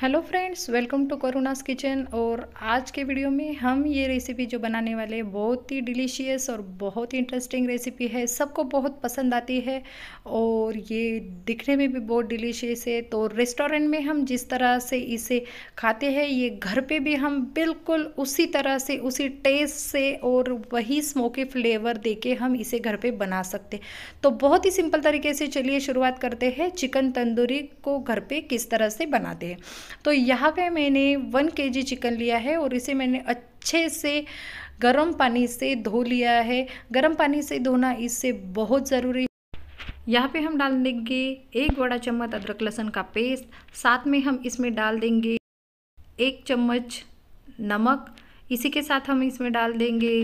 hello friends welcome to Karuna's kitchen और आज के वीडियो में हम ये रेसिपी जो बनाने वाले हैं बहुत ही डिलीशियस और बहुत ही इंटरेस्टिंग रेसिपी है सबको बहुत पसंद आती है और ये दिखने में भी बहुत डिलीशियस है तो रेस्टोरेंट में हम जिस तरह से इसे खाते हैं ये घर पे भी हम बिल्कुल उसी तरह से उसी टेस्ट से और वही स्मोकी फ्लेवर दे के हम इसे घर पर बना सकते तो बहुत ही सिंपल तरीके से चलिए शुरुआत करते हैं चिकन तंदूरी को घर पर किस तरह से बनाते हैं तो यहाँ पे मैंने वन जी चिकन लिया है और इसे मैंने अच्छे से गर्म पानी से धो लिया है गर्म पानी से धोना इससे बहुत ज़रूरी यहाँ पे हम डाल देंगे एक बड़ा चम्मच अदरक लहसुन का पेस्ट साथ में हम इसमें डाल देंगे एक चम्मच नमक इसी के साथ हम इसमें डाल देंगे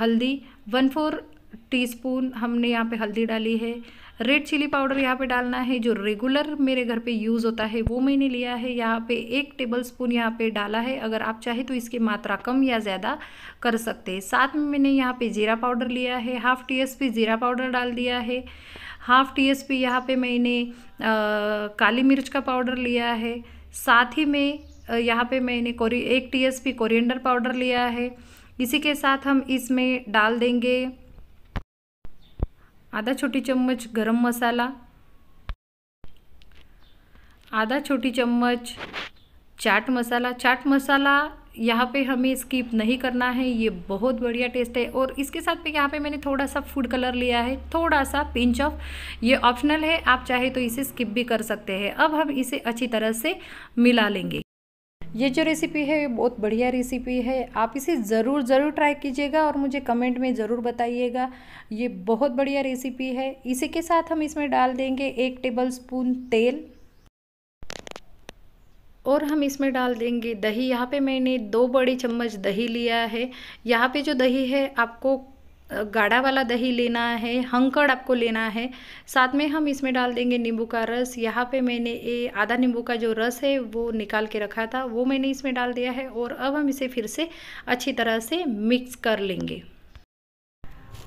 हल्दी वन फोर टीस्पून हमने यहाँ पे हल्दी डाली है रेड चिली पाउडर यहाँ पे डालना है जो रेगुलर मेरे घर पे यूज़ होता है वो मैंने लिया है यहाँ पे एक टेबल स्पून यहाँ पे डाला है अगर आप चाहे तो इसकी मात्रा कम या ज़्यादा कर सकते हैं साथ में मैंने यहाँ पे जीरा पाउडर लिया है हाफ़ टी एस पी जीरा पाउडर डाल दिया है हाफ़ टी एस पी यहाँ पर मैंने आ, काली मिर्च का पाउडर लिया है साथ ही में यहाँ पर मैंने एक T S P coriander powder लिया है इसी के साथ हम इसमें डाल देंगे आधा छोटी चम्मच गरम मसाला आधा छोटी चम्मच चाट मसाला चाट मसाला यहाँ पे हमें स्किप नहीं करना है ये बहुत बढ़िया टेस्ट है और इसके साथ पे यहाँ पे मैंने थोड़ा सा फूड कलर लिया है थोड़ा सा पिंच ऑफ ये ऑप्शनल है आप चाहे तो इसे स्किप भी कर सकते हैं अब हम इसे अच्छी तरह से मिला लेंगे ये जो रेसिपी है ये बहुत बढ़िया रेसिपी है आप इसे ज़रूर ज़रूर ट्राई कीजिएगा और मुझे कमेंट में ज़रूर बताइएगा ये बहुत बढ़िया रेसिपी है इसी के साथ हम इसमें डाल देंगे एक टेबल स्पून तेल और हम इसमें डाल देंगे दही यहाँ पे मैंने दो बड़ी चम्मच दही लिया है यहाँ पे जो दही है आपको गाढ़ा वाला दही लेना है हंकड़ आपको लेना है साथ में हम इसमें डाल देंगे नींबू का रस यहाँ पे मैंने ये आधा नींबू का जो रस है वो निकाल के रखा था वो मैंने इसमें डाल दिया है और अब हम इसे फिर से अच्छी तरह से मिक्स कर लेंगे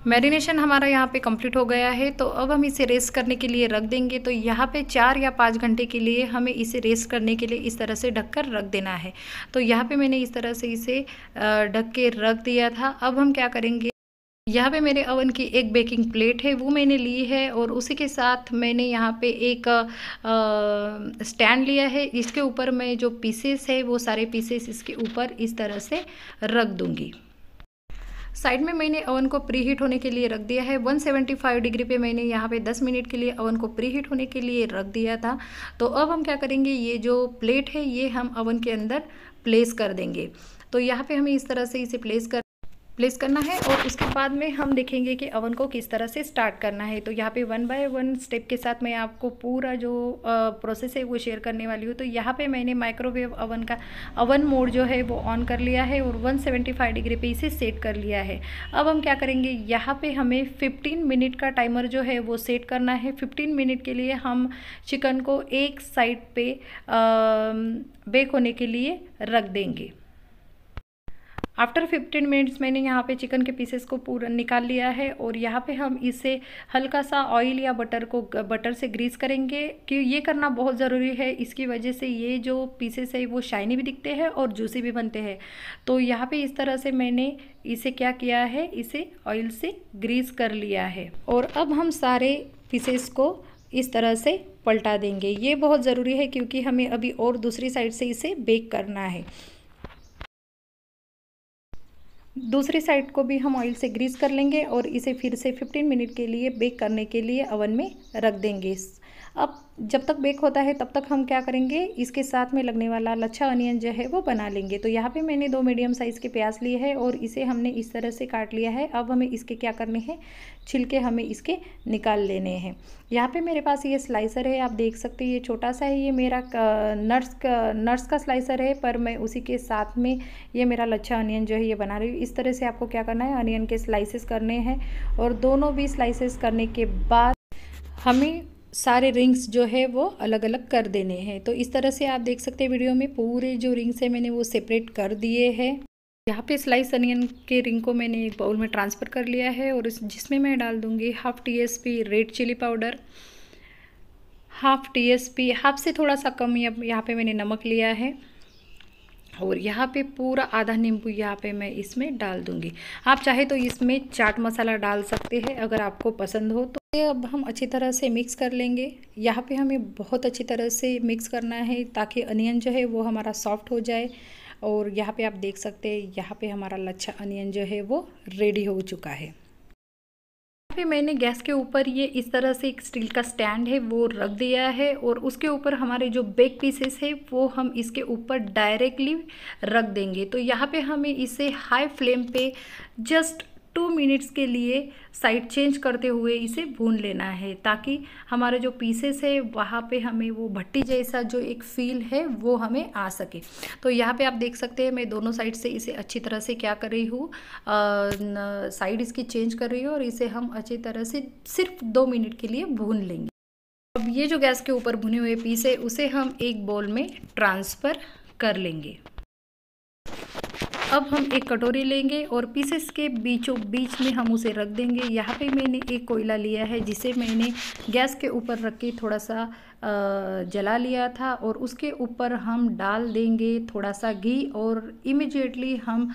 मैरिनेशन हमारा यहाँ पे कंप्लीट हो गया है तो अब हम इसे रेस्ट करने के लिए रख देंगे तो यहाँ पे चार या पाँच घंटे के लिए हमें इसे रेस्ट करने के लिए इस तरह से ढक कर रख देना है तो यहाँ पे मैंने इस तरह से इसे ढक के रख दिया था अब हम क्या करेंगे यहाँ पे मेरे ओवन की एक बेकिंग प्लेट है वो मैंने ली है और उसी के साथ मैंने यहाँ पे एक स्टैंड लिया है इसके ऊपर मैं जो पीसेस है वो सारे पीसेस इसके ऊपर इस तरह से रख दूंगी साइड में मैंने ओवन को प्री हीट होने के लिए रख दिया है 175 डिग्री पे मैंने यहाँ पे 10 मिनट के लिए ओवन को प्री हीट होने के लिए रख दिया था तो अब हम क्या करेंगे ये जो प्लेट है ये हम ओवन के अंदर प्लेस कर देंगे तो यहाँ पे हमें इस तरह से इसे प्लेस कर प्लेस करना है और उसके बाद में हम देखेंगे कि अवन को किस तरह से स्टार्ट करना है तो यहाँ पे वन बाय वन स्टेप के साथ मैं आपको पूरा जो प्रोसेस है वो शेयर करने वाली हूँ तो यहाँ पे मैंने माइक्रोवेव अवन का अवन मोड जो है वो ऑन कर लिया है और 175 डिग्री पे इसे सेट कर लिया है अब हम क्या करेंगे यहाँ पर हमें फिफ्टीन मिनट का टाइमर जो है वो सेट करना है फिफ्टीन मिनट के लिए हम चिकन को एक साइड पर बेक होने के लिए रख देंगे आफ्टर फिफ्टीन मिनट्स मैंने यहाँ पे चिकन के पीसेस को पूरा निकाल लिया है और यहाँ पे हम इसे हल्का सा ऑयल या बटर को बटर से ग्रीस करेंगे कि ये करना बहुत ज़रूरी है इसकी वजह से ये जो पीसेस है वो शाइनी भी दिखते हैं और जूसी भी बनते हैं तो यहाँ पे इस तरह से मैंने इसे क्या किया है इसे ऑयल से ग्रीस कर लिया है और अब हम सारे पीसेस को इस तरह से पलटा देंगे ये बहुत ज़रूरी है क्योंकि हमें अभी और दूसरी साइड से इसे बेक करना है दूसरी साइड को भी हम ऑयल से ग्रीस कर लेंगे और इसे फिर से 15 मिनट के लिए बेक करने के लिए अवन में रख देंगे अब जब तक बेक होता है तब तक हम क्या करेंगे इसके साथ में लगने वाला लच्छा अनियन जो है वो बना लेंगे तो यहाँ पे मैंने दो मीडियम साइज़ के प्याज लिए है और इसे हमने इस तरह से काट लिया है अब हमें इसके क्या करने हैं छिलके हमें इसके निकाल लेने हैं यहाँ पे मेरे पास ये स्लाइसर है आप देख सकते हैं ये छोटा सा है ये मेरा नर्स का नर्स का स्लाइसर है पर मैं उसी के साथ में ये मेरा लच्छा अनियन जो है ये बना रही हूँ इस तरह से आपको क्या करना है अनियन के स्लाइसेस करने हैं और दोनों भी स्लाइसेस करने के बाद हमें सारे रिंग्स जो है वो अलग अलग कर देने हैं तो इस तरह से आप देख सकते हैं वीडियो में पूरे जो रिंग्स है मैंने वो सेपरेट कर दिए हैं यहाँ पे स्लाइस अनियन के रिंग को मैंने एक बाउल में ट्रांसफ़र कर लिया है और जिसमें मैं डाल दूँगी half T S P red chilli powder half T S P half से थोड़ा सा कम यहाँ पे मैंने नमक लिया है और यहाँ पे पूरा आधा नींबू यहाँ पे मैं इसमें डाल दूँगी आप चाहे तो इसमें चाट मसाला डाल सकते हैं अगर आपको पसंद हो तो अब हम अच्छी तरह से मिक्स कर लेंगे यहाँ पे हमें बहुत अच्छी तरह से मिक्स करना है ताकि अनियन जो है वो हमारा सॉफ्ट हो जाए और यहाँ पे आप देख सकते हैं यहाँ पे हमारा लच्छा अनियन जो है वो रेडी हो चुका है यहाँ पे मैंने गैस के ऊपर ये इस तरह से एक स्टील का स्टैंड है वो रख दिया है और उसके ऊपर हमारे जो बेक पीसेस है वो हम इसके ऊपर डायरेक्टली रख देंगे तो यहाँ पे हमें इसे हाई फ्लेम पे जस्ट टू मिनट्स के लिए साइड चेंज करते हुए इसे भून लेना है ताकि हमारे जो पीसेस है वहाँ पे हमें वो भट्टी जैसा जो एक फील है वो हमें आ सके तो यहाँ पे आप देख सकते हैं मैं दोनों साइड से इसे अच्छी तरह से क्या कर रही हूँ साइड इसकी चेंज कर रही हूँ और इसे हम अच्छी तरह से सिर्फ दो मिनट के लिए भून लेंगे अब ये जो गैस के ऊपर भुने हुए पीस है उसे हम एक बोल में ट्रांसफ़र कर लेंगे अब हम एक कटोरी लेंगे और पीसेस के बीचों बीच में हम उसे रख देंगे यहाँ पे मैंने एक कोयला लिया है जिसे मैंने गैस के ऊपर रख के थोड़ा सा जला लिया था और उसके ऊपर हम डाल देंगे थोड़ा सा घी और इमिजिएटली हम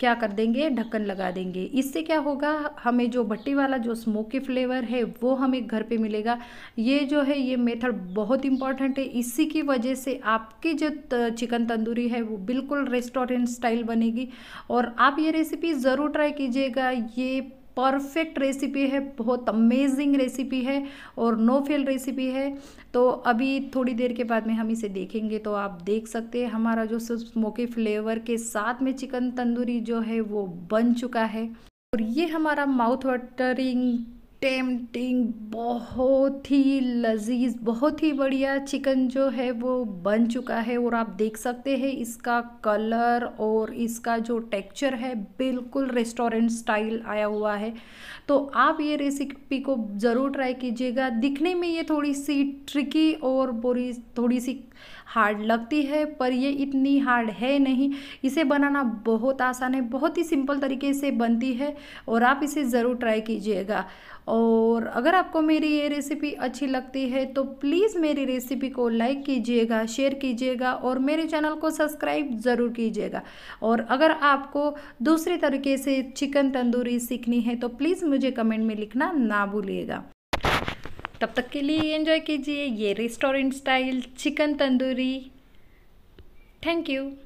क्या कर देंगे ढक्कन लगा देंगे इससे क्या होगा हमें जो भट्टी वाला जो स्मोकी फ्लेवर है वो हमें घर पे मिलेगा ये जो है ये मेथड बहुत इंपॉर्टेंट है इसी की वजह से आपकी जो चिकन तंदूरी है वो बिल्कुल रेस्टोरेंट स्टाइल बनेगी और आप ये रेसिपी ज़रूर ट्राई कीजिएगा ये परफेक्ट रेसिपी है बहुत अमेजिंग रेसिपी है और नो फेल रेसिपी है तो अभी थोड़ी देर के बाद में हम इसे देखेंगे तो आप देख सकते हैं हमारा जो स्मोकी फ्लेवर के साथ में चिकन तंदूरी जो है वो बन चुका है और ये हमारा माउथ वाटरिंग टेम्पटिंग बहुत ही लजीज बहुत ही बढ़िया चिकन जो है वो बन चुका है और आप देख सकते हैं इसका कलर और इसका जो टेक्चर है बिल्कुल रेस्टोरेंट स्टाइल आया हुआ है तो आप ये रेसिपी को ज़रूर ट्राई कीजिएगा दिखने में ये थोड़ी सी ट्रिकी और बोरी थोड़ी सी हार्ड लगती है पर ये इतनी हार्ड है नहीं इसे बनाना बहुत आसान है बहुत ही सिंपल तरीके से बनती है और आप इसे ज़रूर ट्राई कीजिएगा और अगर आपको मेरी ये रेसिपी अच्छी लगती है तो प्लीज़ मेरी रेसिपी को लाइक कीजिएगा शेयर कीजिएगा और मेरे चैनल को सब्सक्राइब ज़रूर कीजिएगा और अगर आपको दूसरे तरीके से चिकन तंदूरी सीखनी है तो प्लीज़ मुझे कमेंट में लिखना ना भूलिएगा तब तक के लिए एंजॉय कीजिए ये restaurant style chicken tandoori thank you